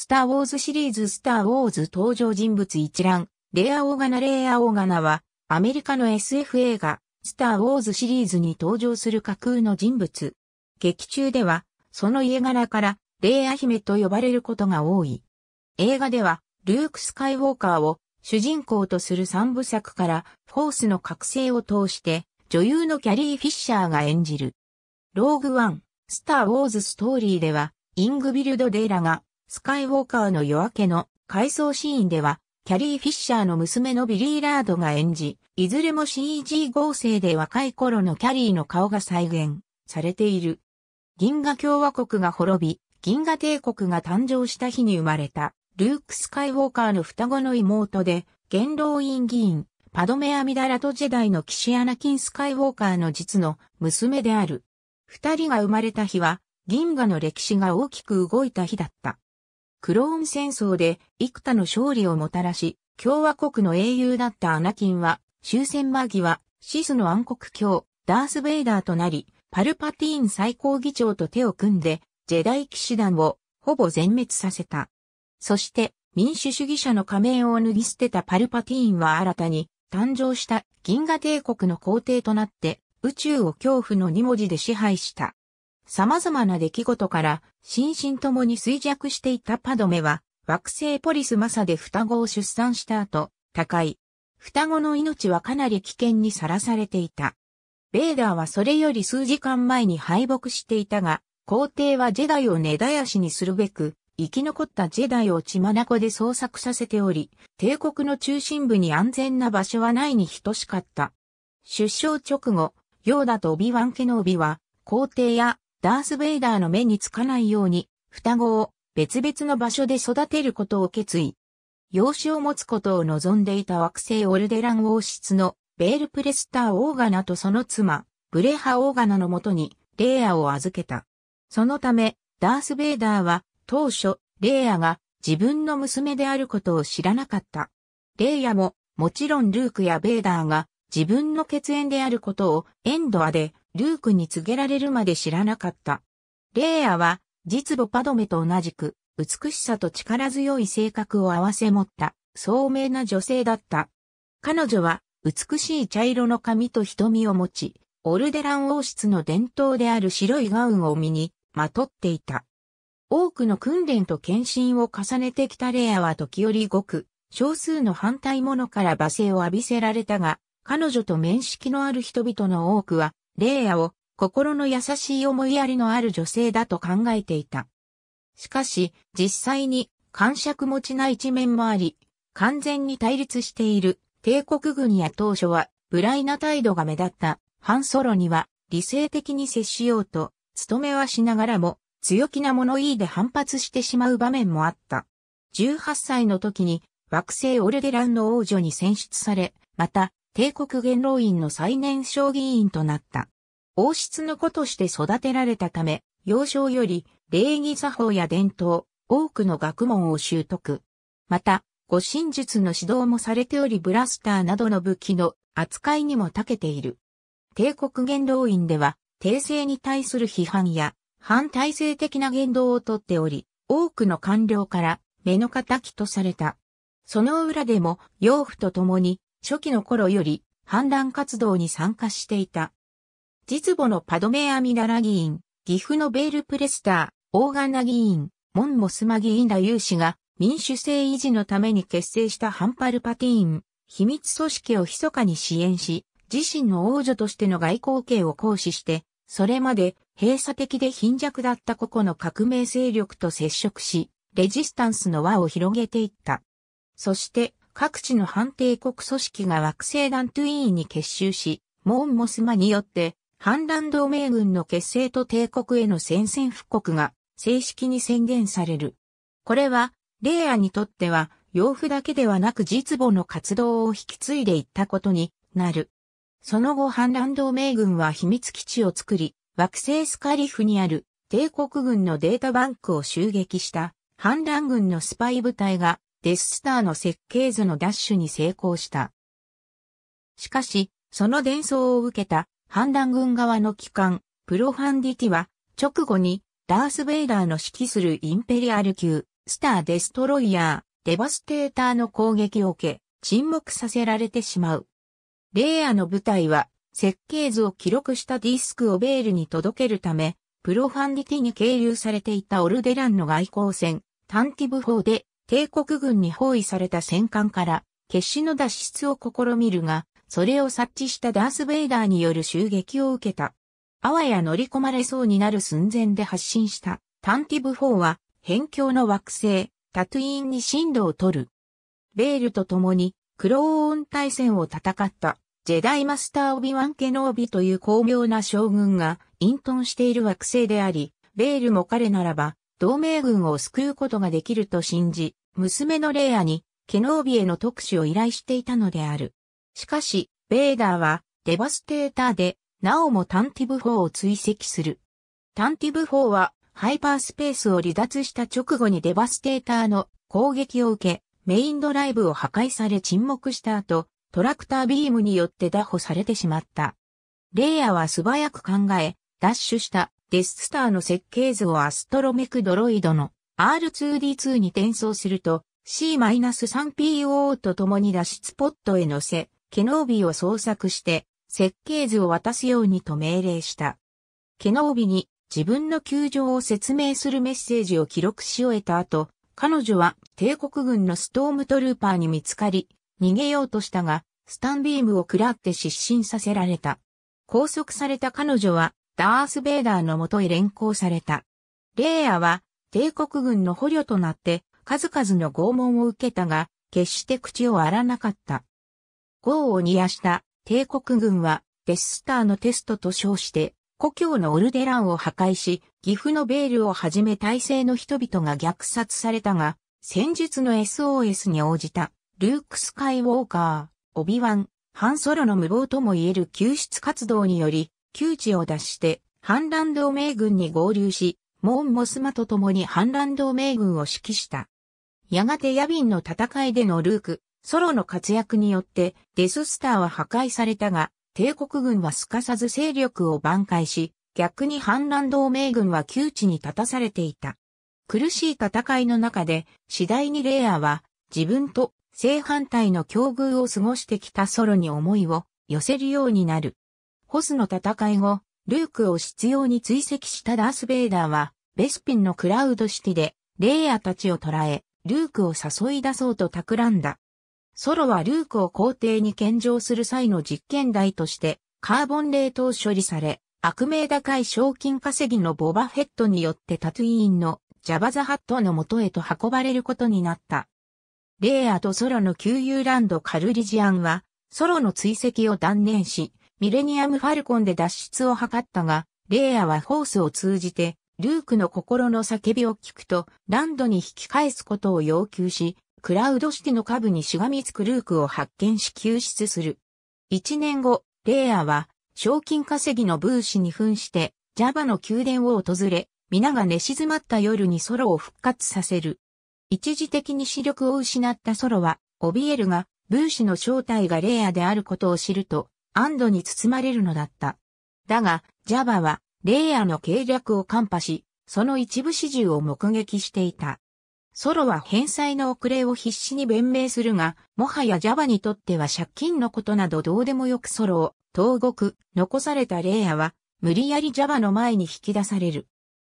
スター・ウォーズシリーズスター・ウォーズ登場人物一覧、レア・オーガナ・レア・オーガナは、アメリカの SF 映画、スター・ウォーズシリーズに登場する架空の人物。劇中では、その家柄から、レイア姫と呼ばれることが多い。映画では、ルーク・スカイウォーカーを主人公とする三部作から、フォースの覚醒を通して、女優のキャリー・フィッシャーが演じる。ローグ・ワン、スター・ウォーズ・ストーリーでは、イングビルド・デイラがスカイウォーカーの夜明けの回想シーンでは、キャリー・フィッシャーの娘のビリー・ラードが演じ、いずれも CG 合成で若い頃のキャリーの顔が再現されている。銀河共和国が滅び、銀河帝国が誕生した日に生まれた、ルーク・スカイウォーカーの双子の妹で、元老院議員、パドメア・ミダラト・ジェダイの騎士アナキン・スカイウォーカーの実の娘である。二人が生まれた日は、銀河の歴史が大きく動いた日だった。クローン戦争で幾多の勝利をもたらし、共和国の英雄だったアナキンは、終戦間際、シスの暗黒教、ダース・ベイダーとなり、パルパティーン最高議長と手を組んで、ジェダイ騎士団をほぼ全滅させた。そして、民主主義者の仮面を脱ぎ捨てたパルパティーンは新たに誕生した銀河帝国の皇帝となって宇宙を恐怖の二文字で支配した。様々な出来事から心身ともに衰弱していたパドメは惑星ポリスマサで双子を出産した後、高い。双子の命はかなり危険にさらされていた。ベーダーはそれより数時間前に敗北していたが、皇帝はジェダイを根絶やしにするべく、生き残ったジェダイを血眼で捜索させており、帝国の中心部に安全な場所はないに等しかった。出生直後、ヨーダとオビワンケのオビは、皇帝やダース・ベイダーの目につかないように、双子を別々の場所で育てることを決意。養子を持つことを望んでいた惑星オルデラン王室のベールプレスター・オーガナとその妻、ブレハ・オーガナのもとに、レイアを預けた。そのため、ダース・ベイダーは、当初、レイアが自分の娘であることを知らなかった。レイアも、もちろんルークやベイダーが自分の血縁であることをエンドアでルークに告げられるまで知らなかった。レイヤは、実母パドメと同じく、美しさと力強い性格を併せ持った、聡明な女性だった。彼女は、美しい茶色の髪と瞳を持ち、オルデラン王室の伝統である白いガウンを身に、まとっていた。多くの訓練と献身を重ねてきたレイは時折ごく、少数の反対者から罵声を浴びせられたが、彼女と面識のある人々の多くは、レイヤを心の優しい思いやりのある女性だと考えていた。しかし、実際に、感触持ちな一面もあり、完全に対立している帝国軍や当初は、無頼な態度が目立ったハンソロには、理性的に接しようと、努めはしながらも、強気な物言いで反発してしまう場面もあった。18歳の時に、惑星オルデランの王女に選出され、また、帝国元老院の最年少議員となった。王室の子として育てられたため、幼少より礼儀作法や伝統、多くの学問を習得。また、護身術の指導もされておりブラスターなどの武器の扱いにも長けている。帝国元老院では、帝政に対する批判や反体制的な言動をとっており、多くの官僚から目の敵とされた。その裏でも、養父と共に初期の頃より反乱活動に参加していた。実母のパドメア・ミララ議員、岐阜のベール・プレスター、大ガナ議員、モン・モスマ議員ら有志が民主制維持のために結成したハンパルパティーン、秘密組織を密かに支援し、自身の王女としての外交権を行使して、それまで閉鎖的で貧弱だった個々の革命勢力と接触し、レジスタンスの輪を広げていった。そして、各地の反帝国組織が惑星団トゥイーンに結集し、モーンモスマによって、反乱同盟軍の結成と帝国への宣戦布告が正式に宣言される。これは、レイアにとっては、洋服だけではなく実母の活動を引き継いでいったことになる。その後反乱同盟軍は秘密基地を作り、惑星スカリフにある帝国軍のデータバンクを襲撃した反乱軍のスパイ部隊がデススターの設計図のダッシュに成功した。しかし、その伝送を受けた、反乱軍側の機関、プロファンディティは、直後に、ダース・ベイダーの指揮するインペリアル級、スター・デストロイヤー、デバステーターの攻撃を受け、沈黙させられてしまう。レイヤーの部隊は、設計図を記録したディスクをベールに届けるため、プロファンディティに経由されていたオルデランの外交戦、タンティブ4で帝国軍に包囲された戦艦から決死の脱出を試みるが、それを察知したダース・ベイダーによる襲撃を受けた。あわや乗り込まれそうになる寸前で発進したタンティブ4は、辺境の惑星、タトゥイーンに進路を取る。ベールと共に、クローオン対戦を戦った、ジェダイマスター・オビワン・ケノービという巧妙な将軍が、隠遁している惑星であり、ベールも彼ならば、同盟軍を救うことができると信じ、娘のレイアに、ケノービへの特使を依頼していたのである。しかし、ベーダーは、デバステーターで、なおもタンティブ4を追跡する。タンティブ4は、ハイパースペースを離脱した直後にデバステーターの攻撃を受け、メインドライブを破壊され沈黙した後、トラクタービームによって打破されてしまった。レイヤは素早く考え、ダッシュしたデススターの設計図をアストロメクドロイドの R2D2 に転送すると C-3PO と共に脱出ポットへ乗せ、ケノービを捜索して設計図を渡すようにと命令した。ケノービに自分の窮状を説明するメッセージを記録し終えた後、彼女は帝国軍のストームトルーパーに見つかり、逃げようとしたが、スタンビームを食らって失神させられた。拘束された彼女は、ダース・ベイダーのもとへ連行された。レイヤは、帝国軍の捕虜となって数々の拷問を受けたが、決して口を荒らなかった。豪を煮やした帝国軍はデススターのテストと称して、故郷のオルデランを破壊し、岐阜のベールをはじめ体制の人々が虐殺されたが、戦術の SOS に応じた、ルーク・スカイウォーカー、オビワン、ハンソロの無謀とも言える救出活動により、窮地を脱して、反乱同盟軍に合流し、モーン・モスマと共に反乱同盟軍を指揮した。やがてヤビンの戦いでのルーク、ソロの活躍によってデススターは破壊されたが、帝国軍はすかさず勢力を挽回し、逆に反乱同盟軍は窮地に立たされていた。苦しい戦いの中で、次第にレイヤーは自分と正反対の境遇を過ごしてきたソロに思いを寄せるようになる。ホスの戦い後、ルークを執拗に追跡したダース・ベイダーは、ベスピンのクラウドシティで、レイヤーたちを捕らえ、ルークを誘い出そうと企んだ。ソロはルークを皇帝に献上する際の実験台として、カーボン冷凍処理され、悪名高い賞金稼ぎのボバヘッドによってタトゥイーンのジャバザハットの元へと運ばれることになった。レイヤーとソロの旧友ランド・カルリジアンは、ソロの追跡を断念し、ミレニアム・ファルコンで脱出を図ったが、レイヤはホースを通じて、ルークの心の叫びを聞くと、ランドに引き返すことを要求し、クラウドシティの下部にしがみつくルークを発見し救出する。一年後、レイヤは、賞金稼ぎのブーシに扮して、ジャバの宮殿を訪れ、皆が寝静まった夜にソロを復活させる。一時的に視力を失ったソロは、怯えるが、ブーシの正体がレイヤであることを知ると、安堵に包まれるのだった。だが、ジャバは、レイヤの計略を看破し、その一部始終を目撃していた。ソロは返済の遅れを必死に弁明するが、もはやジャバにとっては借金のことなどどうでもよくソロを、投獄、残されたレイヤは、無理やりジャバの前に引き出される。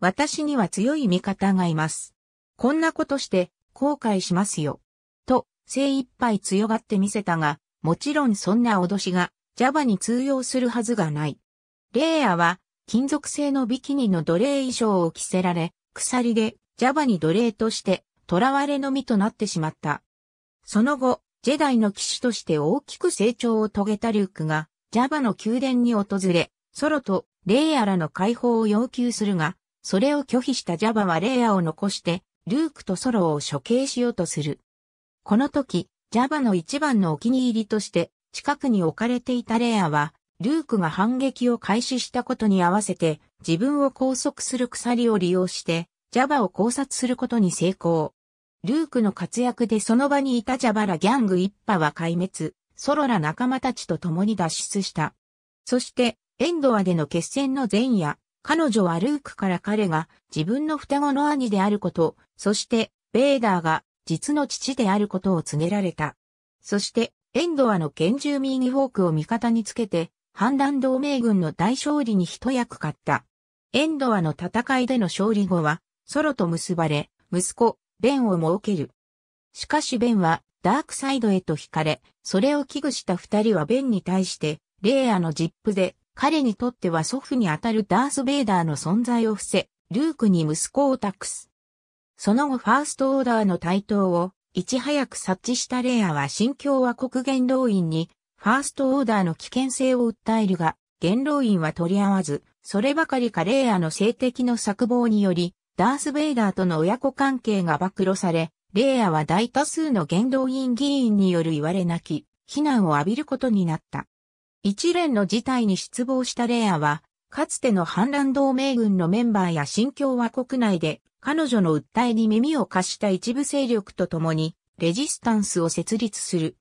私には強い味方がいます。こんなことして、後悔しますよ。と、精一杯強がってみせたが、もちろんそんな脅しが、Java に通用するはずがない。レイヤは金属製のビキニの奴隷衣装を着せられ、鎖で Java に奴隷として囚われの身となってしまった。その後、ジェダイの騎士として大きく成長を遂げたリュークが Java の宮殿に訪れ、ソロとレイヤらの解放を要求するが、それを拒否した Java はレイヤを残して、ルークとソロを処刑しようとする。この時、Java の一番のお気に入りとして、近くに置かれていたレアは、ルークが反撃を開始したことに合わせて、自分を拘束する鎖を利用して、ジャバを考察することに成功。ルークの活躍でその場にいたジャバラギャング一派は壊滅、ソロら仲間たちと共に脱出した。そして、エンドアでの決戦の前夜、彼女はルークから彼が自分の双子の兄であること、そして、ベーダーが実の父であることを告げられた。そして、エンドアの拳住民イフォークを味方につけて、反乱同盟軍の大勝利に一役買った。エンドアの戦いでの勝利後は、ソロと結ばれ、息子、ベンを設ける。しかしベンは、ダークサイドへと惹かれ、それを危惧した二人はベンに対して、レイアのジップで、彼にとっては祖父にあたるダース・ベイダーの存在を伏せ、ルークに息子を託す。その後ファーストオーダーの台頭をいち早く察知したレアは新共和国元老院に、ファーストオーダーの危険性を訴えるが、元老院は取り合わず、そればかりかレアの性的の策謀により、ダース・ベイダーとの親子関係が暴露され、レイは大多数の元老院議員による言われなき、非難を浴びることになった。一連の事態に失望したレイは、かつての反乱同盟軍のメンバーや新共和国内で彼女の訴えに耳を貸した一部勢力と共に、レジスタンスを設立する。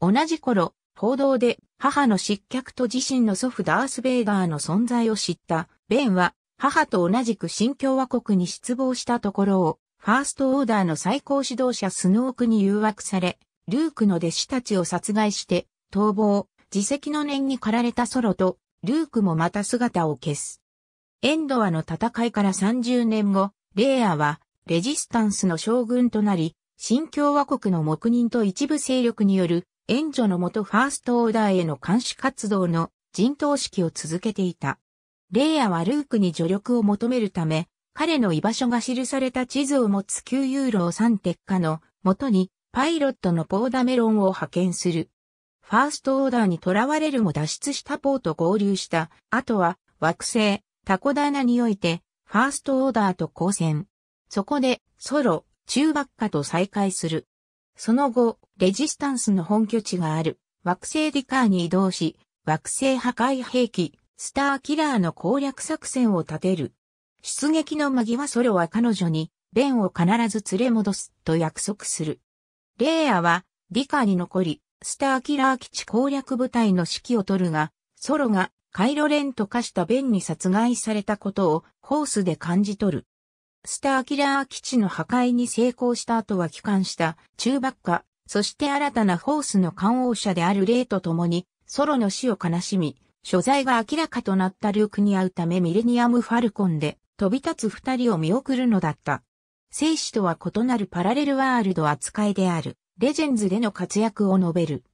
同じ頃、報道で母の失脚と自身の祖父ダース・ベイダーの存在を知った、ベンは母と同じく新共和国に失望したところを、ファーストオーダーの最高指導者スノークに誘惑され、ルークの弟子たちを殺害して、逃亡、自責の念に駆られたソロと、ルークもまた姿を消す。エンドアの戦いから30年後、レイアは、レジスタンスの将軍となり、新共和国の黙認と一部勢力による援助のもとファーストオーダーへの監視活動の陣頭指揮を続けていた。レイアはルークに助力を求めるため、彼の居場所が記された地図を持つ旧ユーロを3鉄下のもとにパイロットのポーダメロンを派遣する。ファーストオーダーに囚われるも脱出したポーと合流した、あとは惑星タコダナにおいてファーストオーダーと交戦。そこで、ソロ、中爆っかと再会する。その後、レジスタンスの本拠地がある、惑星ディカーに移動し、惑星破壊兵器、スターキラーの攻略作戦を立てる。出撃の間際ソロは彼女に、ベンを必ず連れ戻すと約束する。レイアは、ディカーに残り、スターキラー基地攻略部隊の指揮を取るが、ソロがカイロレンと化したベンに殺害されたことをホースで感じ取る。スターキラー基地の破壊に成功した後は帰還した中爆化、そして新たなホースの観応者であるレイと共に、ソロの死を悲しみ、所在が明らかとなったルークに会うためミレニアム・ファルコンで飛び立つ二人を見送るのだった。生死とは異なるパラレルワールド扱いである、レジェンズでの活躍を述べる。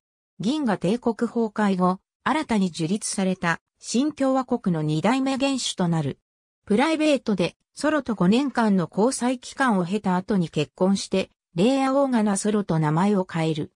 銀河帝国崩壊後、新たに樹立された新共和国の二代目元首となる。プライベートでソロと5年間の交際期間を経た後に結婚して、レイア・オーガナ・ソロと名前を変える。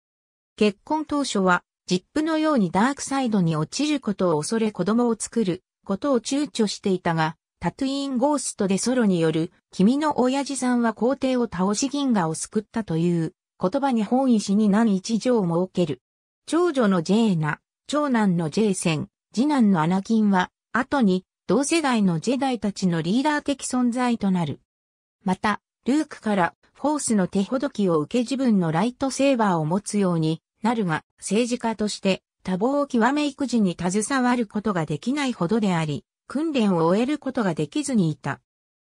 結婚当初は、ジップのようにダークサイドに落ちることを恐れ子供を作ることを躊躇していたが、タトゥイーン・ゴーストでソロによる、君の親父さんは皇帝を倒し銀河を救ったという言葉に本意しに何一条を設ける。長女のジェーナ、長男のジェイセン、次男のアナキンは、後に同世代のジェダイたちのリーダー的存在となる。また、ルークからフォースの手ほどきを受け自分のライトセーバーを持つようになるが、政治家として多忙を極め育児に携わることができないほどであり、訓練を終えることができずにいた。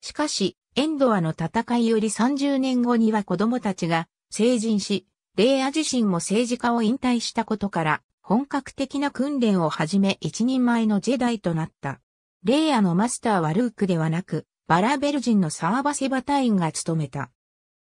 しかし、エンドアの戦いより30年後には子供たちが成人し、レイヤ自身も政治家を引退したことから、本格的な訓練を始め一人前のジェダイとなった。レイヤのマスターはルークではなく、バラベル人のサーバセバ隊員が務めた。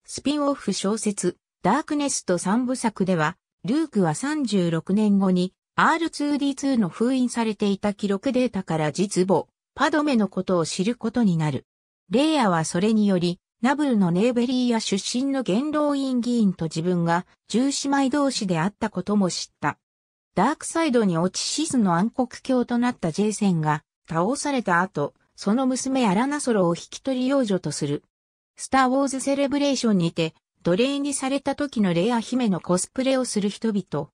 スピンオフ小説、ダークネスと三部作では、ルークは36年後に R2D2 の封印されていた記録データから実母、パドメのことを知ることになる。レイヤはそれにより、ナブルのネーベリーや出身の元老院議員と自分が、十姉妹同士であったことも知った。ダークサイドに落ちシスの暗黒教となったジェイセンが倒された後、その娘アラナソロを引き取り幼女とする。スター・ウォーズ・セレブレーションにて、奴隷にされた時のレア姫のコスプレをする人々。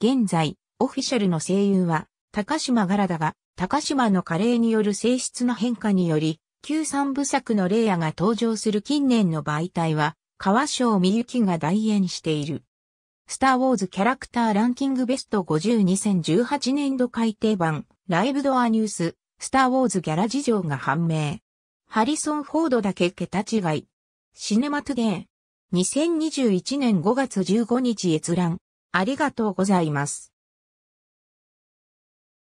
現在、オフィシャルの声優は、高島柄だが、高島の加齢による性質の変化により、旧三部作のレイヤが登場する近年の媒体は、川昌美幸が代演している。スター・ウォーズキャラクターランキングベスト50 2018年度改訂版、ライブドアニュース、スター・ウォーズギャラ事情が判明。ハリソン・フォードだけ桁違い。シネマトゥデー。2021年5月15日閲覧。ありがとうございます。